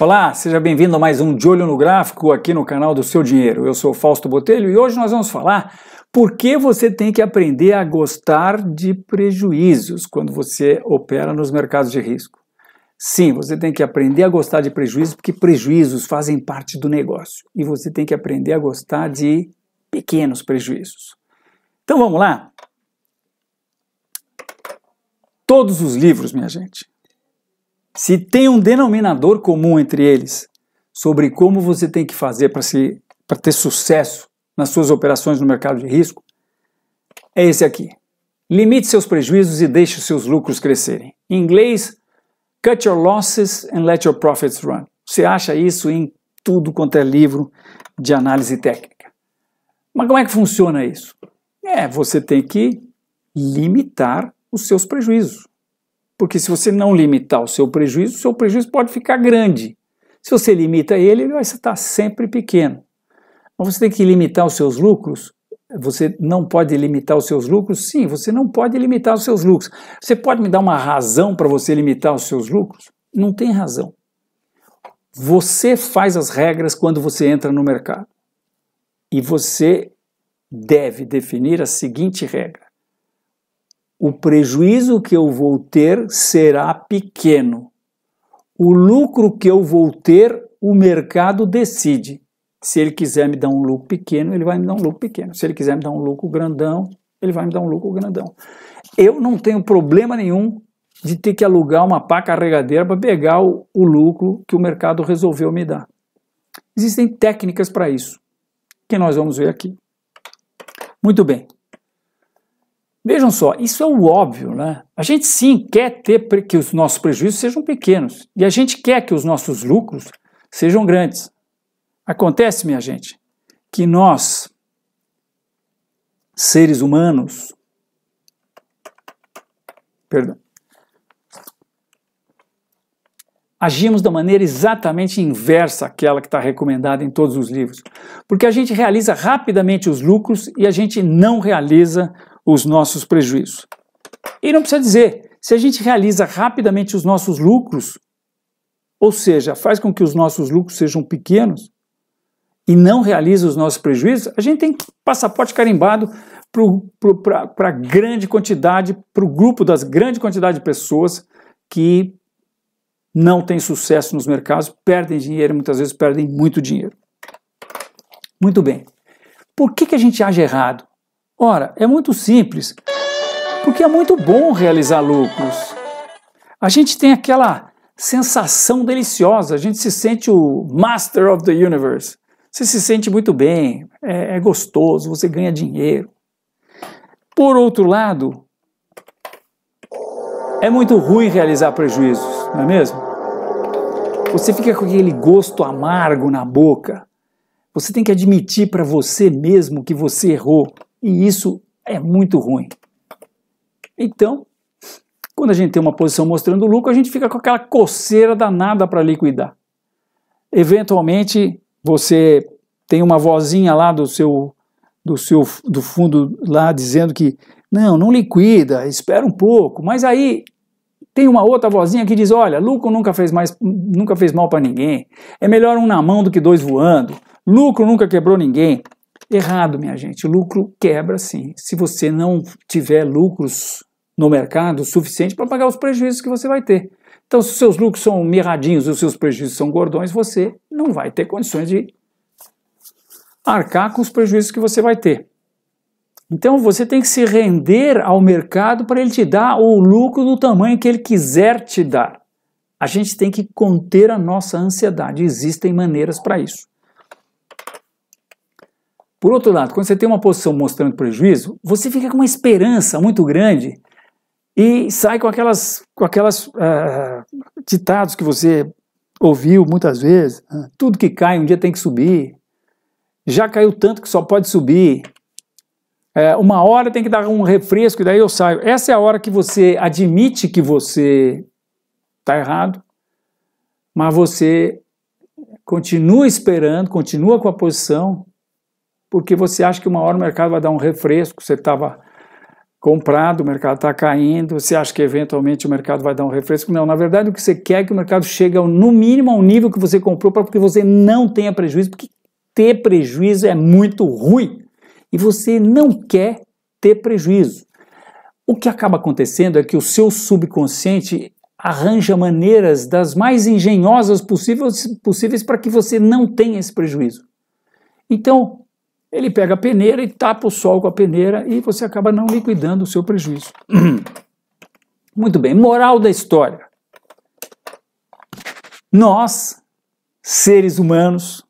Olá, seja bem-vindo a mais um De Olho no Gráfico aqui no canal do Seu Dinheiro. Eu sou Fausto Botelho e hoje nós vamos falar por que você tem que aprender a gostar de prejuízos quando você opera nos mercados de risco. Sim, você tem que aprender a gostar de prejuízos porque prejuízos fazem parte do negócio e você tem que aprender a gostar de pequenos prejuízos. Então vamos lá? Todos os livros, minha gente, se tem um denominador comum entre eles sobre como você tem que fazer para se para ter sucesso nas suas operações no mercado de risco, é esse aqui. Limite seus prejuízos e deixe seus lucros crescerem. Em inglês, cut your losses and let your profits run. Você acha isso em tudo quanto é livro de análise técnica. Mas como é que funciona isso? É, você tem que limitar os seus prejuízos. Porque se você não limitar o seu prejuízo, o seu prejuízo pode ficar grande. Se você limita ele, ele vai estar tá sempre pequeno. Mas você tem que limitar os seus lucros? Você não pode limitar os seus lucros? Sim, você não pode limitar os seus lucros. Você pode me dar uma razão para você limitar os seus lucros? Não tem razão. Você faz as regras quando você entra no mercado. E você deve definir a seguinte regra: o prejuízo que eu vou ter será pequeno. O lucro que eu vou ter, o mercado decide. Se ele quiser me dar um lucro pequeno, ele vai me dar um lucro pequeno. Se ele quiser me dar um lucro grandão, ele vai me dar um lucro grandão. Eu não tenho problema nenhum de ter que alugar uma pá carregadeira para pegar o, o lucro que o mercado resolveu me dar. Existem técnicas para isso, que nós vamos ver aqui. Muito bem. Vejam só, isso é o óbvio, né? A gente sim quer ter que os nossos prejuízos sejam pequenos e a gente quer que os nossos lucros sejam grandes. Acontece, minha gente, que nós, seres humanos, perdão, agimos da maneira exatamente inversa àquela que está recomendada em todos os livros. Porque a gente realiza rapidamente os lucros e a gente não realiza os nossos prejuízos. E não precisa dizer, se a gente realiza rapidamente os nossos lucros, ou seja, faz com que os nossos lucros sejam pequenos e não realiza os nossos prejuízos, a gente tem passaporte carimbado para a grande quantidade, para o grupo das grande quantidade de pessoas que não têm sucesso nos mercados, perdem dinheiro, muitas vezes perdem muito dinheiro. Muito bem. Por que, que a gente age errado? Ora, é muito simples, porque é muito bom realizar lucros. A gente tem aquela sensação deliciosa, a gente se sente o Master of the Universe. Você se sente muito bem, é, é gostoso, você ganha dinheiro. Por outro lado, é muito ruim realizar prejuízos, não é mesmo? Você fica com aquele gosto amargo na boca. Você tem que admitir para você mesmo que você errou. E isso é muito ruim. Então, quando a gente tem uma posição mostrando lucro, a gente fica com aquela coceira danada para liquidar. Eventualmente, você tem uma vozinha lá do seu do seu do fundo lá dizendo que não, não liquida, espera um pouco. Mas aí tem uma outra vozinha que diz: "Olha, lucro nunca fez mais nunca fez mal para ninguém. É melhor um na mão do que dois voando. Lucro nunca quebrou ninguém." Errado, minha gente. Lucro quebra sim. Se você não tiver lucros no mercado suficiente para pagar os prejuízos que você vai ter. Então, se os seus lucros são mirradinhos e os seus prejuízos são gordões, você não vai ter condições de arcar com os prejuízos que você vai ter. Então, você tem que se render ao mercado para ele te dar o lucro do tamanho que ele quiser te dar. A gente tem que conter a nossa ansiedade. Existem maneiras para isso. Por outro lado, quando você tem uma posição mostrando prejuízo, você fica com uma esperança muito grande e sai com aquelas, com aquelas uh, ditados que você ouviu muitas vezes. Ah, tudo que cai um dia tem que subir. Já caiu tanto que só pode subir. É, uma hora tem que dar um refresco e daí eu saio. Essa é a hora que você admite que você está errado, mas você continua esperando, continua com a posição porque você acha que uma hora o mercado vai dar um refresco, você estava comprado, o mercado está caindo, você acha que eventualmente o mercado vai dar um refresco. Não, na verdade o que você quer é que o mercado chegue ao, no mínimo ao nível que você comprou para que você não tenha prejuízo, porque ter prejuízo é muito ruim e você não quer ter prejuízo. O que acaba acontecendo é que o seu subconsciente arranja maneiras das mais engenhosas possíveis, possíveis para que você não tenha esse prejuízo. Então, ele pega a peneira e tapa o sol com a peneira e você acaba não liquidando o seu prejuízo. Muito bem, moral da história. Nós, seres humanos,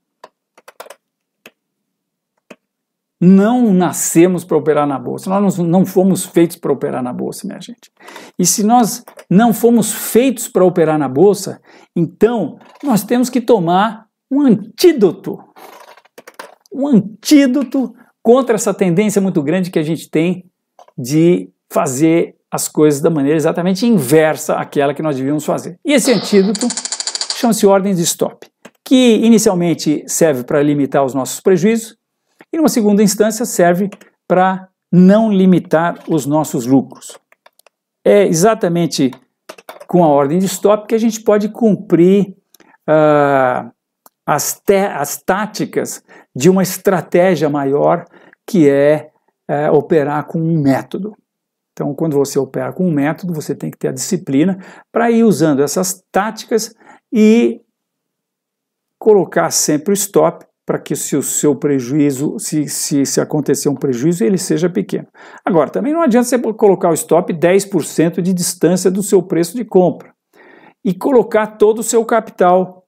não nascemos para operar na bolsa. Nós não fomos feitos para operar na bolsa, minha gente. E se nós não fomos feitos para operar na bolsa, então nós temos que tomar um antídoto um antídoto contra essa tendência muito grande que a gente tem de fazer as coisas da maneira exatamente inversa àquela que nós devíamos fazer. E esse antídoto chama-se ordem de stop, que inicialmente serve para limitar os nossos prejuízos e, numa segunda instância, serve para não limitar os nossos lucros. É exatamente com a ordem de stop que a gente pode cumprir uh, as, as táticas de uma estratégia maior que é, é operar com um método. Então, quando você opera com um método, você tem que ter a disciplina para ir usando essas táticas e colocar sempre o stop para que se o seu prejuízo, se, se, se acontecer um prejuízo, ele seja pequeno. Agora, também não adianta você colocar o stop 10% de distância do seu preço de compra e colocar todo o seu capital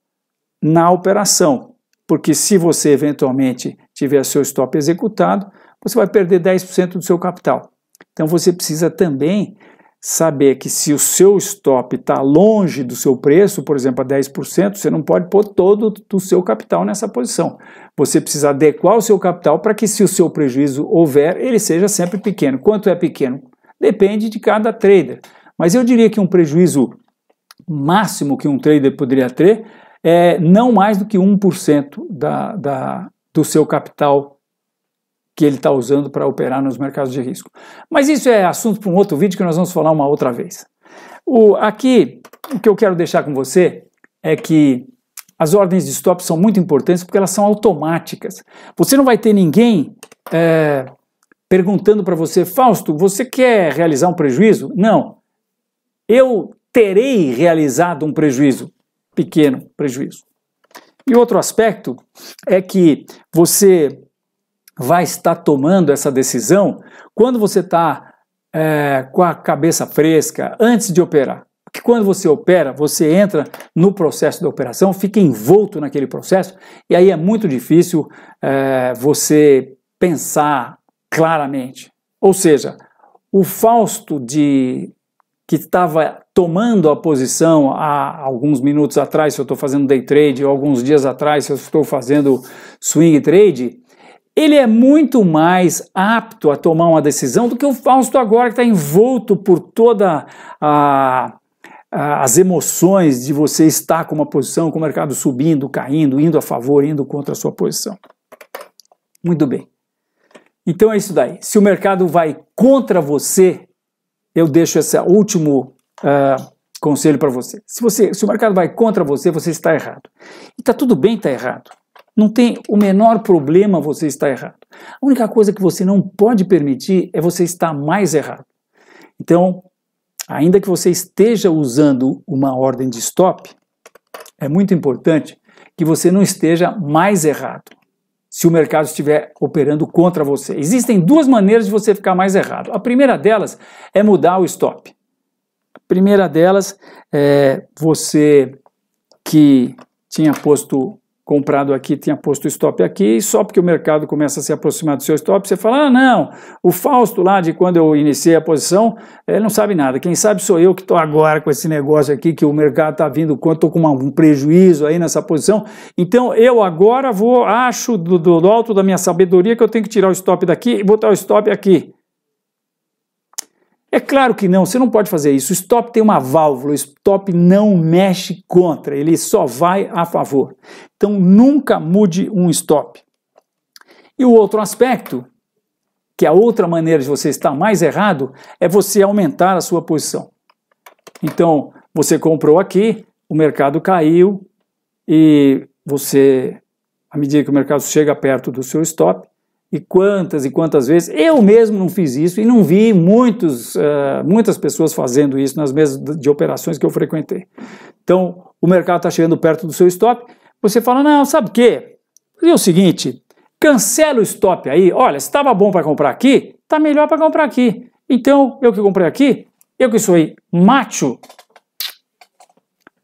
na operação, porque se você eventualmente tiver seu stop executado, você vai perder 10% do seu capital. Então você precisa também saber que se o seu stop está longe do seu preço, por exemplo, a 10%, você não pode pôr todo o seu capital nessa posição. Você precisa adequar o seu capital para que, se o seu prejuízo houver, ele seja sempre pequeno. Quanto é pequeno? Depende de cada trader. Mas eu diria que um prejuízo máximo que um trader poderia ter é não mais do que 1% da, da, do seu capital que ele está usando para operar nos mercados de risco. Mas isso é assunto para um outro vídeo que nós vamos falar uma outra vez. O, aqui, o que eu quero deixar com você é que as ordens de stop são muito importantes porque elas são automáticas. Você não vai ter ninguém é, perguntando para você, Fausto, você quer realizar um prejuízo? Não. Eu terei realizado um prejuízo pequeno prejuízo. E outro aspecto é que você vai estar tomando essa decisão quando você está é, com a cabeça fresca, antes de operar. Porque quando você opera, você entra no processo da operação, fica envolto naquele processo, e aí é muito difícil é, você pensar claramente. Ou seja, o Fausto de que estava tomando a posição há alguns minutos atrás, se eu estou fazendo day trade, ou alguns dias atrás, se eu estou fazendo swing trade, ele é muito mais apto a tomar uma decisão do que o Fausto agora, que está envolto por toda a as emoções de você estar com uma posição, com o mercado subindo, caindo, indo a favor, indo contra a sua posição. Muito bem. Então é isso daí. Se o mercado vai contra você, eu deixo esse último uh, conselho para você. Se você, se o mercado vai contra você, você está errado. E está tudo bem estar tá errado. Não tem o menor problema você estar errado. A única coisa que você não pode permitir é você estar mais errado. Então, ainda que você esteja usando uma ordem de stop, é muito importante que você não esteja mais errado se o mercado estiver operando contra você. Existem duas maneiras de você ficar mais errado. A primeira delas é mudar o stop. A primeira delas é você que tinha posto comprado aqui, tinha posto stop aqui, e só porque o mercado começa a se aproximar do seu stop, você fala: ah, não, o Fausto lá de quando eu iniciei a posição, ele não sabe nada. Quem sabe sou eu que estou agora com esse negócio aqui, que o mercado está vindo, estou com um prejuízo aí nessa posição. Então eu agora vou, acho do, do alto da minha sabedoria que eu tenho que tirar o stop daqui e botar o stop aqui. É claro que não, você não pode fazer isso. O stop tem uma válvula, o stop não mexe contra, ele só vai a favor. Então nunca mude um stop. E o outro aspecto, que é a outra maneira de você estar mais errado, é você aumentar a sua posição. Então, você comprou aqui, o mercado caiu e você, à medida que o mercado chega perto do seu stop, e quantas e quantas vezes eu mesmo não fiz isso e não vi muitos, uh, muitas pessoas fazendo isso nas mesas de operações que eu frequentei. Então, o mercado está chegando perto do seu stop, você fala: não, sabe o quê? E é o seguinte, cancela o stop aí. Olha, se estava bom para comprar aqui, está melhor para comprar aqui. Então, eu que comprei aqui, eu que sou aí, macho,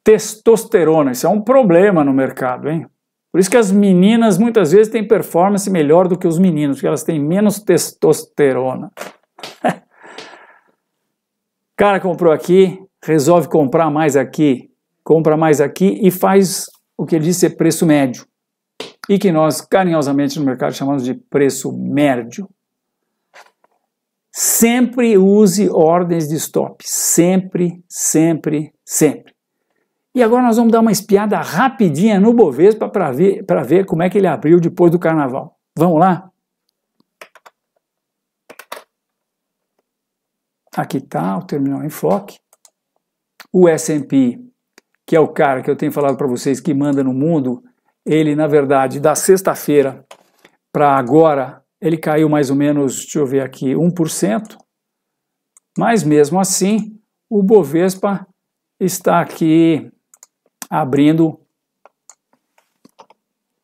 testosterona. Isso é um problema no mercado, hein? Por isso que as meninas muitas vezes têm performance melhor do que os meninos, porque elas têm menos testosterona. Cara comprou aqui, resolve comprar mais aqui, compra mais aqui e faz o que ele disse ser preço médio. E que nós carinhosamente no mercado chamamos de preço médio. Sempre use ordens de stop. Sempre, sempre, sempre. E agora nós vamos dar uma espiada rapidinha no Bovespa para ver, para ver como é que ele abriu depois do carnaval. Vamos lá? Aqui está o terminal em foque. O S&P, que é o cara que eu tenho falado para vocês que manda no mundo, ele, na verdade, da sexta-feira para agora, ele caiu mais ou menos, deixa eu ver aqui, 1%. Mas mesmo assim, o Bovespa está aqui abrindo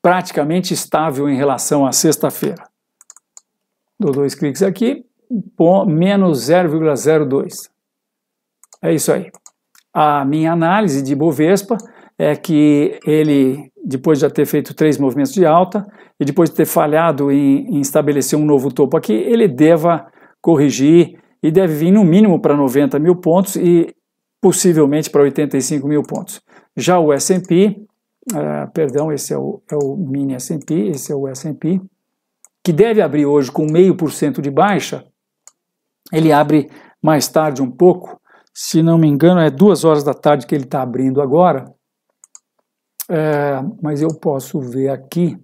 praticamente estável em relação à sexta-feira. Dou dois cliques aqui, menos 0,02. É isso aí. A minha análise de Bovespa é que ele, depois de já ter feito três movimentos de alta e depois de ter falhado em, em estabelecer um novo topo aqui, ele deva corrigir e deve vir no mínimo para 90 mil pontos e possivelmente para 85 mil pontos. Já o S&P, uh, ah, perdão, esse é o, é o mini S&P, esse é o S&P, que deve abrir hoje com meio por cento de baixa, ele abre mais tarde um pouco, se não me engano é duas horas da tarde que ele está abrindo agora, é, mas eu posso ver aqui,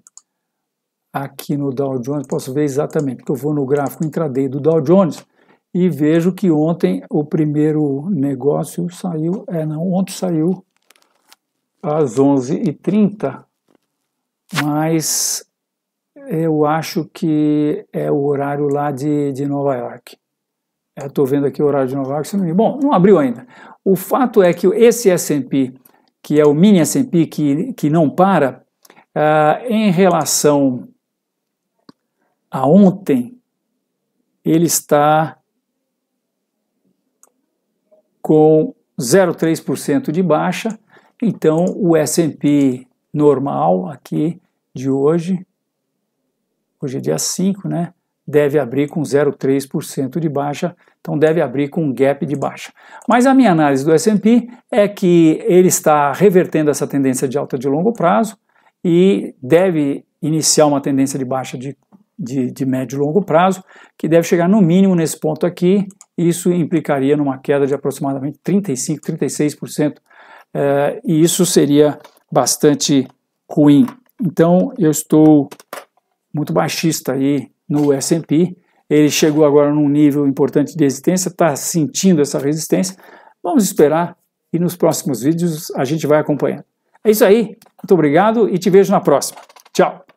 aqui no Dow Jones, posso ver exatamente, porque eu vou no gráfico intraday do Dow Jones e vejo que ontem o primeiro negócio saiu, é não, ontem saiu às 11h30, mas eu acho que é o horário lá de, de Nova York. Estou vendo aqui o horário de Nova York. Bom, não abriu ainda. O fato é que esse S&P, que é o mini S&P que, que não para, uh, em relação a ontem, ele está com 0,3% de baixa, então, o S&P normal aqui de hoje, hoje é dia 5, né? Deve abrir com 0,3% de baixa, então deve abrir com um gap de baixa. Mas a minha análise do S&P é que ele está revertendo essa tendência de alta de longo prazo e deve iniciar uma tendência de baixa de, de, de médio e longo prazo, que deve chegar no mínimo nesse ponto aqui, isso implicaria numa queda de aproximadamente 35, 36% é, e isso seria bastante ruim. Então eu estou muito baixista aí no S&P, ele chegou agora num nível importante de resistência, está sentindo essa resistência, vamos esperar e nos próximos vídeos a gente vai acompanhando. É isso aí, muito obrigado e te vejo na próxima. Tchau!